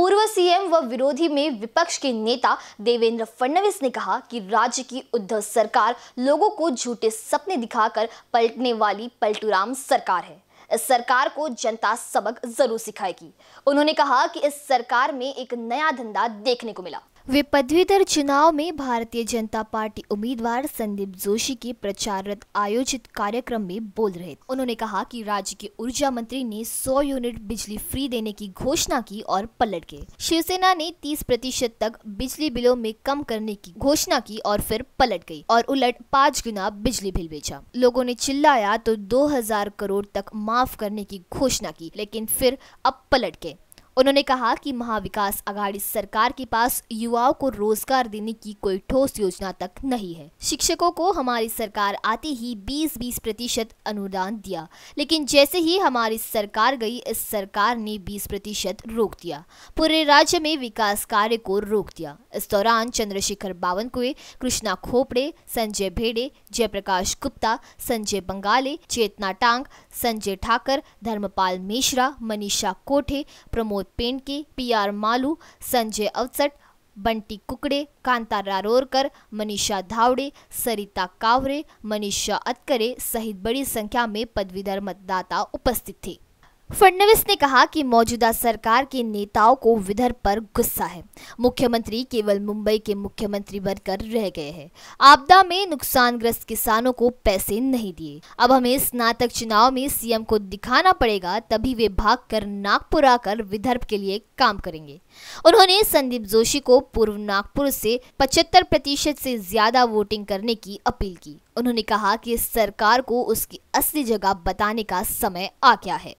पूर्व सीएम व विरोधी में विपक्ष के नेता देवेंद्र फडणवीस ने कहा कि राज्य की उद्धव सरकार लोगों को झूठे सपने दिखाकर पलटने वाली पलटूराम सरकार है इस सरकार को जनता सबक जरूर सिखाएगी उन्होंने कहा कि इस सरकार में एक नया धंधा देखने को मिला वे पदवीधर चुनाव में भारतीय जनता पार्टी उम्मीदवार संदीप जोशी के प्रचाररत आयोजित कार्यक्रम में बोल रहे थे उन्होंने कहा कि राज्य के ऊर्जा मंत्री ने 100 यूनिट बिजली फ्री देने की घोषणा की और पलट गए शिवसेना ने 30 प्रतिशत तक बिजली बिलों में कम करने की घोषणा की और फिर पलट गई और उलट पाँच गुना बिजली बिल बेचा लोगो ने चिल्लाया तो दो करोड़ तक माफ करने की घोषणा की लेकिन फिर अब पलट गए उन्होंने कहा कि महाविकास आघाड़ी सरकार के पास युवाओं को रोजगार देने की कोई ठोस योजना तक नहीं है शिक्षकों को हमारी सरकार आते ही 20-20 प्रतिशत अनुदान दिया लेकिन जैसे ही हमारी सरकार गई इस सरकार ने 20 प्रतिशत रोक दिया पूरे राज्य में विकास कार्य को रोक दिया इस दौरान चंद्रशेखर बावनकुए कृष्णा खोपड़े संजय भेड़े जयप्रकाश गुप्ता संजय बंगाले चेतना टांग संजय ठाकर धर्मपाल मिश्रा मनीषा कोठे प्रमोद पेंट के पीआर मालू संजय अवसट बंटी कुकड़े कांता रारोरकर मनीषा धावड़े सरिता कावरे मनीषा अतकरे सहित बड़ी संख्या में पदवीधर मतदाता उपस्थित थे फडणवीस ने कहा कि मौजूदा सरकार के नेताओं को विदर्भ पर गुस्सा है मुख्यमंत्री केवल मुंबई के मुख्यमंत्री बनकर रह गए हैं आपदा में नुकसानग्रस्त किसानों को पैसे नहीं दिए अब हमें स्नातक चुनाव में सीएम को दिखाना पड़ेगा तभी वे भागकर नागपुर आकर विदर्भ के लिए काम करेंगे उन्होंने संदीप जोशी को पूर्व नागपुर से पचहत्तर प्रतिशत से ज्यादा वोटिंग करने की अपील की उन्होंने कहा कि सरकार को उसकी असली जगह बताने का समय आ गया है